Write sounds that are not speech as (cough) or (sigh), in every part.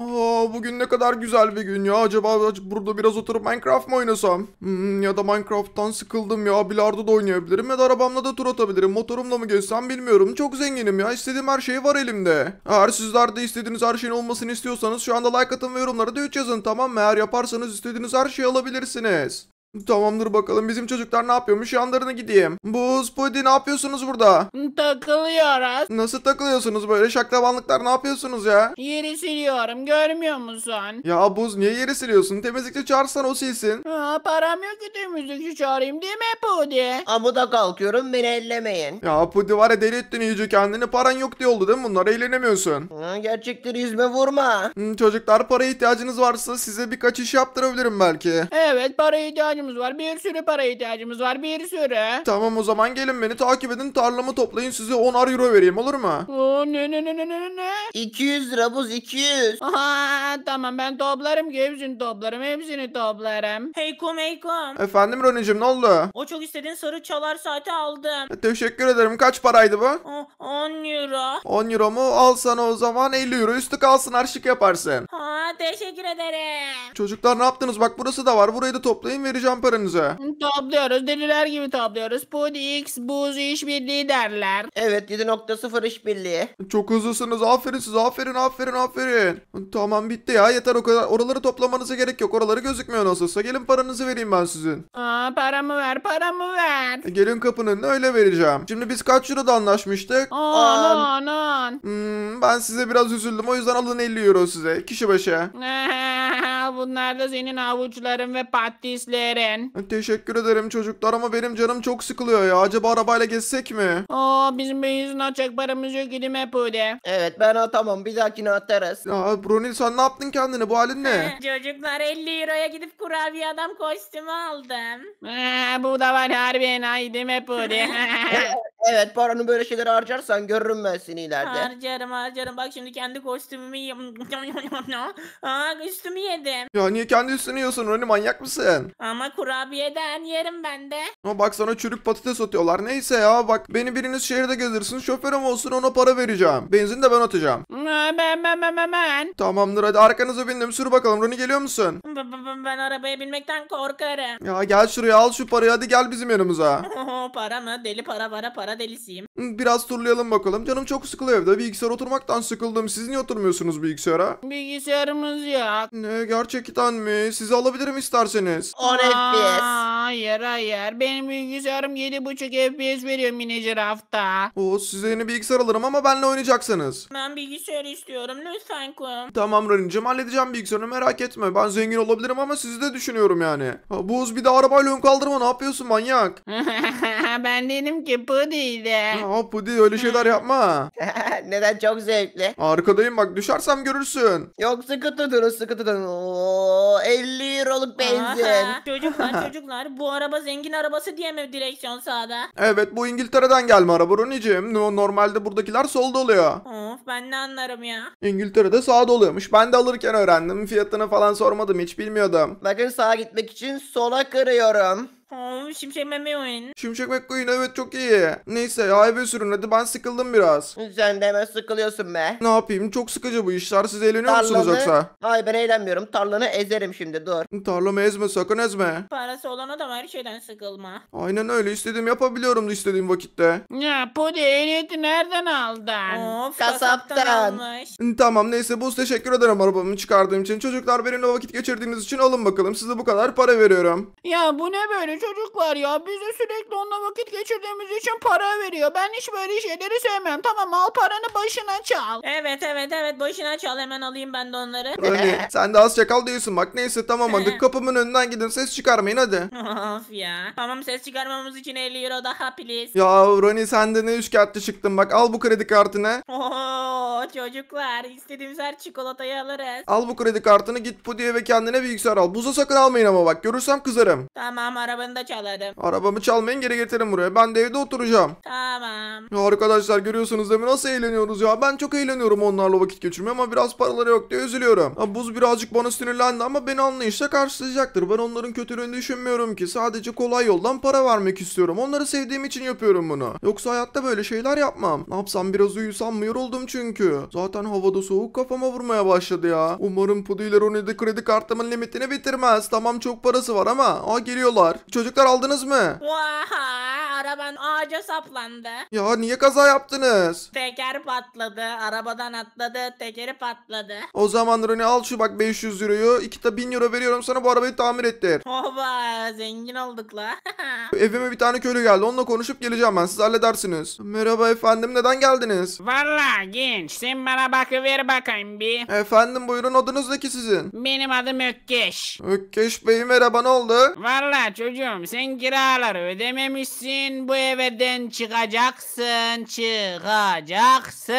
Aa, bugün ne kadar güzel bir gün ya. Acaba burada biraz oturup Minecraft mı oynasam? Hmm, ya da Minecraft'tan sıkıldım ya. Bilardo da oynayabilirim ya da arabamla da tur atabilirim. Motorumla mı gezsem bilmiyorum. Çok zenginim ya. İstediğim her şey var elimde. Eğer sizler de istediğiniz her şeyin olmasını istiyorsanız şu anda like atın ve yorumlara da 3 yazın tamam mı? Eğer yaparsanız istediğiniz her şeyi alabilirsiniz. Tamamdır bakalım bizim çocuklar ne yapıyormuş yanlarına gideyim. Buz Pudi ne yapıyorsunuz burada? Takılıyoruz. Nasıl takılıyorsunuz böyle şaklabanlıklar ne yapıyorsunuz ya? Yeri siliyorum görmüyor musun? Ya Buz niye yeri siliyorsun? Temizlikçi çağırsan o silsin. Aa, param yok ki temizlikçi çağırayım değil mi Pudi? da kalkıyorum beni ellemeyin. Ya Pudi var ya deli ettin iyice kendini paran yok diye oldu değil mi bunlar eğlenemiyorsun. Ha, gerçekleri yüzme vurma. çocuklar para ihtiyacınız varsa size birkaç iş yaptırabilirim belki. Evet para ihtiyacı ihtiyacımız var. Bir sürü para ihtiyacımız var. Bir sürü. Tamam o zaman gelin beni takip edin. Tarlamı toplayın. Size 10'ar euro vereyim olur mu? Oo, ne ne ne ne ne ne? 200 lira buz 200. Aha, tamam ben toplarım ki hepsini toplarım. Hepsini toplarım. Heykom heykom. Efendim Roni'cim ne oldu? O çok istediğin sarı çalar saati aldım. E, teşekkür ederim. Kaç paraydı bu? O, 10 euro. 10 euro mu? Al sana o zaman 50 euro üstü kalsın. Harçlık yaparsın. Teşekkür ederim. Çocuklar ne yaptınız? Bak burası da var. Burayı da toplayın vereceğim paranızı. Topluyoruz. Deliler gibi topluyoruz. Pud X Buz işbirliği derler. Evet 7.0 işbirliği. Çok hızlısınız. Aferin size. Aferin aferin aferin. Tamam bitti ya. Yeter o kadar. Oraları toplamanıza gerek yok. Oraları gözükmüyor nasılsa. Gelin paranızı vereyim ben sizin. Aa paramı ver paramı ver. E, gelin kapının önüne öyle vereceğim. Şimdi biz kaç euroda anlaşmıştık? Anan anan. Hmm, ben size biraz üzüldüm. O yüzden alın 50 euro size. Kişi başı. À. (laughs) (laughs) bunlar da senin avuçların ve patislerin. Teşekkür ederim çocuklar ama benim canım çok sıkılıyor ya. Acaba arabayla gezsek mi? Oo bizim benzin alacak paramız yok gidip hep öyle. Evet ben atamam bir dahakine atarız. Ya Brunil sen ne yaptın kendine bu halin ne? (laughs) Çocuklar 50 euroya gidip kurabiye adam kostümü aldım. bu da var harbi enaydim hep öyle. Evet paranı böyle şeyler harcarsan görürüm ben seni ileride. Harcarım harcarım. Bak şimdi kendi kostümümü yiyeyim. (laughs) Aa, üstümü yedi yerim. Ya niye kendi üstünü yiyorsun Roni manyak mısın? Ama kurabiyeden yerim ben de. Ama bak sana çürük patates atıyorlar. Neyse ya bak beni biriniz şehirde gezdirsin şoförüm olsun ona para vereceğim. Benzin de ben atacağım. Ben ben ben ben ben. Tamamdır hadi arkanıza bindim sür bakalım Roni geliyor musun? B- b- b- Ben arabaya binmekten korkarım. Ya gel şuraya al şu parayı hadi gel bizim yanımıza. para mı? Deli para para para delisiyim. Biraz turlayalım bakalım. Canım çok sıkılıyor evde. Bilgisayar oturmaktan sıkıldım. Siz niye oturmuyorsunuz bilgisayara? Bilgisayarımız yok. Ne gerçekten mi? Sizi alabilirim isterseniz. On FPS. Aa, Hayır hayır. Benim bilgisayarım 7.5 FPS veriyor mini hafta. Oo size yeni bilgisayar alırım ama benle oynayacaksınız. Ben bilgisayar bilgisayarı istiyorum. Lütfen Kum. Tamam Rani'cim halledeceğim bilgisayarını merak etme. Ben zengin olabilirim ama sizi de düşünüyorum yani. Buz bir de arabayla ön kaldırma ne yapıyorsun manyak? (laughs) ben dedim ki bu değildi. Ha, Pudi öyle şeyler hmm. yapma. (laughs) Neden çok zevkli? Arkadayım bak düşersem görürsün. Yok sıkıntı durun sıkıntı durun. Oo, 50 euroluk benzin. Çocuklar (laughs) çocuklar bu araba zengin arabası diye mi direksiyon sağda? Evet bu İngiltere'den gelme araba Rani'cim. Normalde buradakiler solda oluyor. Of ben ne anlarım bilmiyorum ya. İngiltere'de sağa doluyormuş. Ben de alırken öğrendim. Fiyatını falan sormadım hiç bilmiyordum. Bakın sağa gitmek için sola kırıyorum. Oo, Şimşek oyunu. Şimşek McQueen evet çok iyi. Neyse ya sürün hadi ben sıkıldım biraz. Sen de hemen sıkılıyorsun be. Ne yapayım çok sıkıcı bu işler siz eğleniyor musunuz yoksa? Hayır ben eğlenmiyorum. Tarlanı ezerim şimdi dur. Tarlamı ezme sakın ezme. Parası olan adam her şeyden sıkılma. Aynen öyle istediğim yapabiliyorum da istediğim vakitte. Ya Pudi ehliyeti nereden aldın? Of kasaptan. kasaptan Tamam neyse Buz teşekkür ederim arabamı çıkardığım için. Çocuklar benimle vakit geçirdiğiniz için alın bakalım size bu kadar para veriyorum. Ya bu ne böyle tane çocuk var ya. Bize sürekli onunla vakit geçirdiğimiz için para veriyor. Ben hiç böyle şeyleri sevmem. Tamam al paranı başına çal. Evet evet evet başına çal hemen alayım ben de onları. Öyle. (laughs) Sen de az çakal diyorsun bak. Neyse tamam hadi (laughs) kapımın önünden gidin ses çıkarmayın hadi. of ya. Tamam ses çıkarmamız için 50 euro daha please. Ya Roni sen de ne üçkağıtçı çıktın bak al bu kredi kartını. Oo çocuklar istediğimiz her çikolatayı alırız. Al bu kredi kartını git Pudi'ye ve kendine bir yüksel al. Buza sakın almayın ama bak görürsem kızarım. Tamam arabanın arabanı çalarım. Arabamı çalmayın geri getirin buraya. Ben de evde oturacağım. Tamam. Ya arkadaşlar görüyorsunuz değil mi? Nasıl eğleniyoruz ya. Ben çok eğleniyorum onlarla vakit geçirmeye ama biraz paraları yok diye üzülüyorum. Ya buz birazcık bana sinirlendi ama beni anlayışla karşılayacaktır. Ben onların kötülüğünü düşünmüyorum ki. Sadece kolay yoldan para vermek istiyorum. Onları sevdiğim için yapıyorum bunu. Yoksa hayatta böyle şeyler yapmam. Ne yapsam biraz uyusam mı yoruldum çünkü. Zaten havada soğuk kafama vurmaya başladı ya. Umarım Pudu ile Ronnie'de kredi kartımın limitini bitirmez. Tamam çok parası var ama. Aa geliyorlar. Çok Çocuklar aldınız mı? araban ağaca saplandı. Ya niye kaza yaptınız? Teker patladı. Arabadan atladı. Tekeri patladı. O zaman Roni al şu bak 500 euroyu. 2 ta 1000 euro veriyorum sana bu arabayı tamir ettir. Oba zengin olduk la. (laughs) Evime bir tane köylü geldi. Onunla konuşup geleceğim ben. Siz halledersiniz. Merhaba efendim neden geldiniz? Valla genç sen bana bakıver bakayım bir. Efendim buyurun adınız ne ki sizin? Benim adım Ökkeş. Ökkeş Bey merhaba ne oldu? Valla çocuğum sen kiraları ödememişsin. Sen bu evden çıkacaksın, çıkacaksın.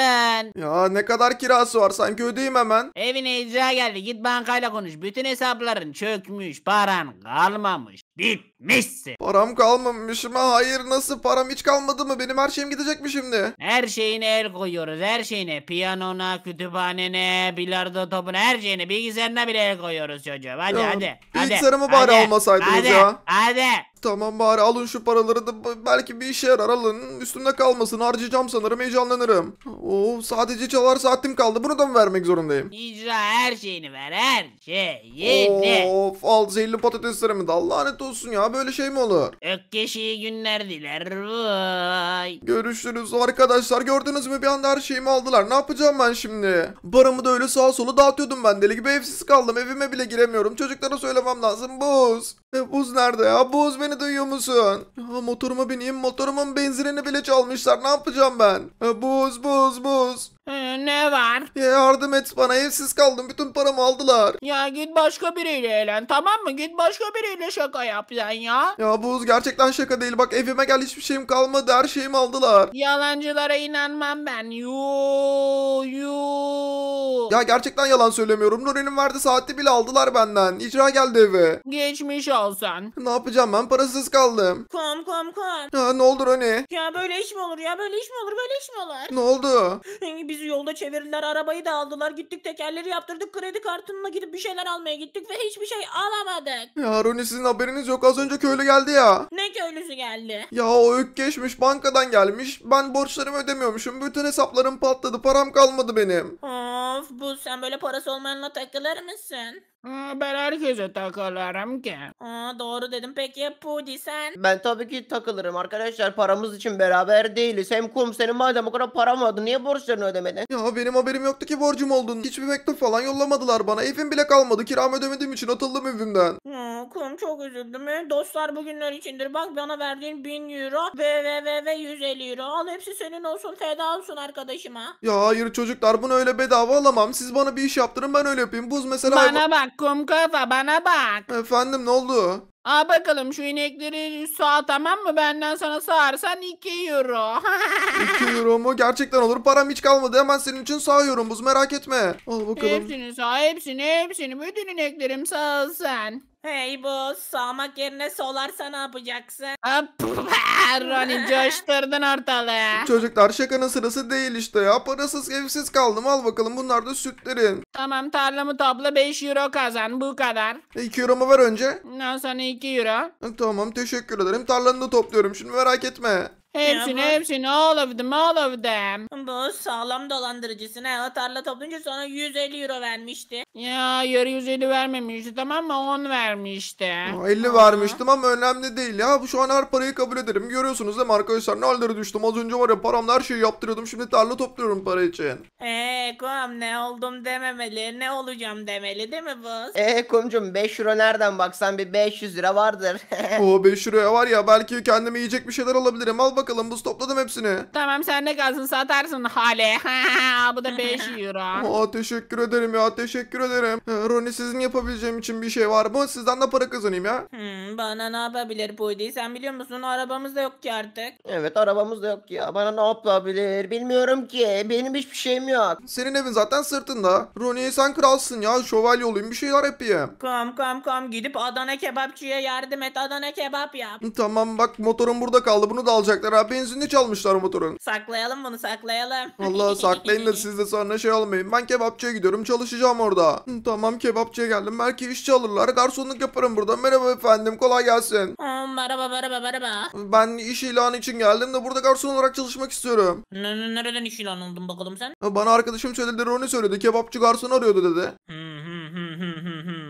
Ya ne kadar kirası var sanki ödeyeyim hemen. Evine icra geldi. Git bankayla konuş. Bütün hesapların çökmüş, paran kalmamış. Bitmişsin. Param kalmamış mı? Hayır nasıl param hiç kalmadı mı? Benim her şeyim gidecek mi şimdi? Her şeyine el koyuyoruz her şeyine. Piyanona, kütüphanene, bilardo topuna her şeyine. Bilgisayarına bile el koyuyoruz çocuğa Hadi hadi hadi. Bilgisayarımı hadi, bari hadi, almasaydınız hadi, ya. Hadi. Tamam bari alın şu paraları da belki bir işe yarar alın. Üstümde kalmasın harcayacağım sanırım heyecanlanırım. Oo sadece çalar saatim kaldı bunu da mı vermek zorundayım? İcra her şeyini ver her şeyini. Of al zehirli patateslerimi de Allah'ın et olsun ya böyle şey mi olur? Ökkeş günler diler. Vay. Görüşürüz arkadaşlar gördünüz mü bir anda her şeyimi aldılar ne yapacağım ben şimdi? Paramı da öyle sağa sola dağıtıyordum ben deli gibi evsiz kaldım evime bile giremiyorum çocuklara söylemem lazım buz. E, buz nerede ya buz beni duyuyor musun? Ya, motoruma bineyim motorumun benzinini bile çalmışlar ne yapacağım ben? E, buz buz buz ne var? yardım et bana evsiz kaldım bütün paramı aldılar. Ya git başka biriyle eğlen tamam mı? Git başka biriyle şaka yap sen ya. Ya Buz gerçekten şaka değil bak evime gel hiçbir şeyim kalmadı her şeyimi aldılar. Yalancılara inanmam ben. Yuu yuu. Ya gerçekten yalan söylemiyorum. Nuri'nin verdiği saati bile aldılar benden. İcra geldi eve. Geçmiş olsun. Ne yapacağım ben parasız kaldım. Kom kom kom. Ya ne olur Roni? Ya böyle iş mi olur ya böyle iş mi olur böyle iş mi olur? Ne oldu? (laughs) Biz bizi yolda çevirdiler arabayı da aldılar gittik tekerleri yaptırdık kredi kartınla gidip bir şeyler almaya gittik ve hiçbir şey alamadık. Ya Roni sizin haberiniz yok az önce köyle geldi ya. Ne söylesi geldi. Ya o ökkeşmiş bankadan gelmiş. Ben borçlarımı ödemiyormuşum. Bütün hesaplarım patladı. Param kalmadı benim. Of bu sen böyle parası olmayanla takılır mısın? Aa, ben herkese takılırım ki. Aa, doğru dedim. Peki Pudi sen? Ben tabii ki takılırım arkadaşlar. Paramız için beraber değiliz. Hem kum senin madem o kadar param vardı niye borçlarını ödemedin? Ya benim haberim yoktu ki borcum oldun. Hiçbir mektup falan yollamadılar bana. Evim bile kalmadı. kiramı ödemediğim için atıldım evimden. Aa, kum çok üzüldüm. Dostlar bugünler içindir. Bak bana verdiğin 1000 euro ve ve ve ve 150 euro. Al hepsi senin olsun feda olsun arkadaşıma. Ya hayır çocuklar bunu öyle bedava alamam. Siz bana bir iş yaptırın ben öyle yapayım. Buz mesela... Bana bak kum kafa bana bak. Efendim ne oldu? Aa bakalım şu inekleri sağ tamam mı? Benden sana sağarsan 2 euro. 2 (laughs) euro mu? Gerçekten olur. Param hiç kalmadı. Hemen senin için sağıyorum buz merak etme. Al bakalım. Hepsini sağ hepsini hepsini. Bütün ineklerim sağ olsun. Hey bu sağmak yerine solarsa ne yapacaksın? Hoppa, Roni coşturdun ortalığı. Çocuklar şakanın sırası değil işte ya. Parasız evsiz kaldım. Al bakalım bunlar da sütlerin. Tamam tarlamı topla 5 euro kazan bu kadar. 2 e, euro mu ver önce? Ondan sonra 2 2 euro. Tamam teşekkür ederim. Tarlanı topluyorum şimdi merak etme. Hepsini Ya bu- hepsini all of them all of them. Bu sağlam dolandırıcısına tarla toplayınca sonra 150 euro vermişti. Ya yarı 150 vermemişti tamam mı 10 vermişti. 50 vermiştim ama önemli değil ya. Bu şu an her parayı kabul ederim. Görüyorsunuz değil mi arkadaşlar? Ne hallere düştüm. Az önce var ya paramla her şeyi yaptırıyordum. Şimdi tarla topluyorum para için. Eee kom ne oldum dememeli, ne olacağım demeli değil mi bu? Eee kumcum 5 euro nereden baksan bir 500 lira vardır. (laughs) O 5 euroya var ya belki kendime yiyecek bir şeyler alabilirim. Al bakalım buz topladım hepsini. Tamam sen ne kalsın satarsın hale. (laughs) Bu da 5 euro. Aa teşekkür ederim ya teşekkür ederim. Ee, Roni sizin yapabileceğim için bir şey var mı? Sizden de para kazanayım ya. Hmm, bana ne yapabilir Pudi? Sen biliyor musun arabamız da yok ki artık. Evet arabamız da yok ya. Bana ne yapabilir? Bilmiyorum ki. Benim hiçbir şeyim yok. Senin evin zaten sırtında. Roni sen kralsın ya. Şövalye olayım bir şeyler yapayım. Kom kom kom gidip Adana kebapçıya yardım et. Adana kebap yap. Tamam bak motorum burada kaldı. Bunu da alacaklar çalmışlar ha. çalmışlar motorun. Saklayalım bunu saklayalım. Allah saklayın da siz de sonra şey olmayın. Ben kebapçıya gidiyorum çalışacağım orada. tamam kebapçıya geldim. Belki işçi alırlar. Garsonluk yaparım burada. Merhaba efendim kolay gelsin. Aa, merhaba merhaba merhaba. Ben iş ilanı için geldim de burada garson olarak çalışmak istiyorum. Ne- Nereden iş ilan oldun bakalım sen? Bana arkadaşım söyledi Roni söyledi. Kebapçı garson arıyordu dedi. Hı hı.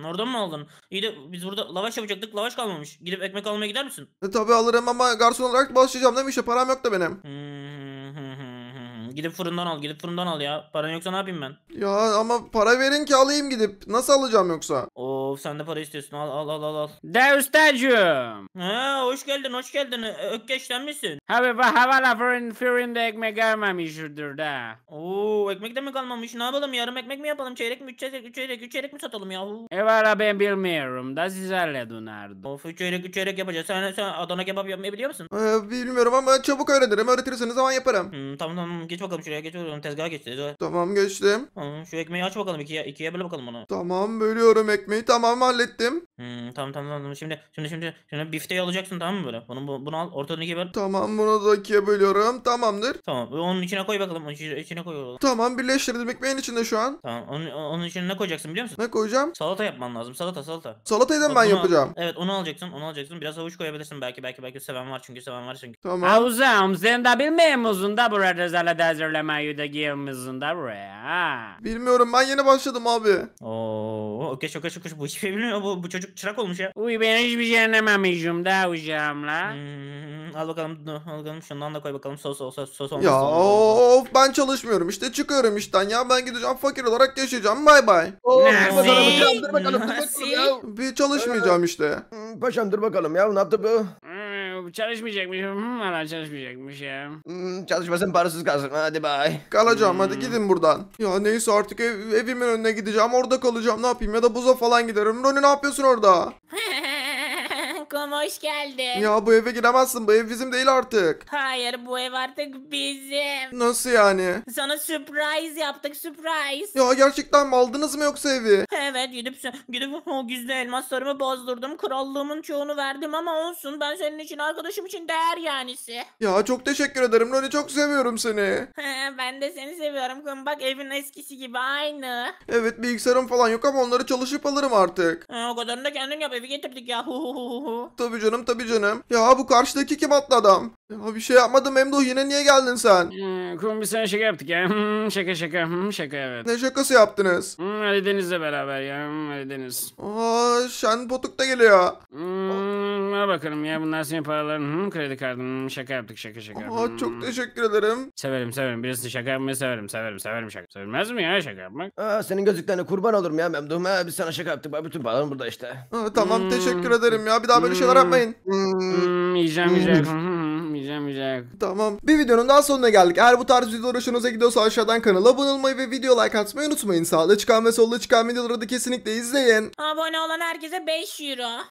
Oradan mı aldın? İyi de biz burada lavaş yapacaktık. Lavaş kalmamış. Gidip ekmek almaya gider misin? E, tabii alırım ama garson olarak başlayacağım değil mi işte? Param yok da benim. Hmm, hmm, hmm, gidip fırından al. Gidip fırından al ya. Paran yoksa ne yapayım ben? Ya ama para verin ki alayım gidip. Nasıl alacağım yoksa? Oo Of sen de para istiyorsun. Al al al al al. Devstacım. Ha hoş geldin hoş geldin. Ökkeşten misin? Abi bu havala fırın fırında ekmek almamıştır da. Oo ekmek de mi kalmamış? Ne yapalım yarım ekmek mi yapalım? Çeyrek mi? Üç çeyrek, üç çeyrek, üç çeyrek mi satalım yahu? Evvela ben bilmiyorum da siz halledin Arda. Of üç çeyrek, üç çeyrek yapacağız. Sen, sen Adana kebap yapmayı biliyor musun? Ee, bilmiyorum ama çabuk öğrenirim. Öğretirseniz zaman yaparım. Hmm, tamam tamam geç bakalım şuraya geç bakalım. Tezgaha geç. Tamam geçtim. Hmm, şu ekmeği aç bakalım ikiye, ikiye böle bakalım onu. Tamam bölüyorum ekmeği tamam tamam hallettim. Hmm, tamam tamam tamam. Şimdi şimdi şimdi şimdi bifteyi alacaksın tamam mı böyle? Bunu bu- bunu al. ikiye böl. Tamam bunu da ikiye bölüyorum. Tamamdır. Tamam. Onun içine koy bakalım. Onun içine, koy oğlum. Tamam birleştirdim ekmeğin içinde şu an. Tamam. Onun, onun içine ne koyacaksın biliyor musun? Ne koyacağım? Salata yapman lazım. Salata salata. Salatayı da ben bunu al- yapacağım? Evet onu alacaksın. Onu alacaksın. Biraz havuç koyabilirsin belki belki belki seven var çünkü seven var çünkü. Tamam. Havuzum sen de bilmiyor musun da burada salata hazırlamayı da girmişsin de buraya Bilmiyorum ben yeni başladım abi. Oo, okey çok çok bu hiçbir şey Bu, bu çocuk çırak olmuş ya. Uy ben hiçbir şey anlamamışım daha hocam la. Hmm, al bakalım al bakalım şundan da koy bakalım sos sos sos sos. olmuş, Ya of ben çalışmıyorum işte çıkıyorum işten ya ben gideceğim fakir olarak yaşayacağım bay bay. Oo, dur Nasıl? Nasıl? Bir çalışmayacağım işte. Paşam dur bakalım ya ne yaptı bu? bu çalışmayacakmışım. Hmm, hala çalışmayacakmışım. Hmm, çalışmasın parasız kalsın. Hadi bay. Kalacağım hadi hmm. gidin buradan. Ya neyse artık ev- evimin önüne gideceğim orada kalacağım ne yapayım ya da buza falan giderim. Roni ne yapıyorsun orada? (laughs) Fakoma hoş geldin. Ya bu eve giremezsin. Bu ev bizim değil artık. Hayır bu ev artık bizim. Nasıl yani? Sana surprise yaptık surprise. Ya gerçekten mi aldınız mı yoksa evi? Evet gidip gidip o güzde elmaslarımı bozdurdum. Krallığımın çoğunu verdim ama olsun. Ben senin için arkadaşım için değer yanisi. Ya çok teşekkür ederim. Loli çok seviyorum seni. ben de seni seviyorum. Bak evin eskisi gibi aynı. Evet bilgisayarım falan yok ama onları çalışıp alırım artık. Ha, o kadarını da kendin yap. Evi getirdik ya tabi canım tabi canım. Ya bu karşıdaki kim atlı adam? Ya bir şey yapmadım Memduh yine niye geldin sen? Hmm, kum bir şaka yaptık ya. Hmm, şaka şaka. Hmm, şaka evet. Ne şakası yaptınız? Hmm, Ali Deniz'le beraber ya. Hmm, Ali Deniz. Aa Şen Potuk da geliyor. Hmm, şuna bakalım ya bunlar senin paraların. Hı, kredi kartın. şaka yaptık şaka şaka. Aa, çok hmm. teşekkür ederim. Severim severim birisi şaka yapmayı severim severim severim şaka. Sevmez mi ya şaka yapmak? Aa, senin gözlüklerine kurban olurum ya Memduh. Ha, biz sana şaka yaptık. Bütün paralarım burada işte. Aa, tamam Hmm. teşekkür ederim ya. Bir daha böyle şeyler hmm. yapmayın. Hmm, yiyeceğim yiyecek. Hmm. yiyeceğim yiyecek. Tamam. Bir videonun daha sonuna geldik. Eğer bu tarz videolar hoşunuza gidiyorsa aşağıdan kanala abone olmayı ve video like atmayı unutmayın. Sağda çıkan ve solda çıkan videoları da kesinlikle izleyin. Abone olan herkese 5 euro.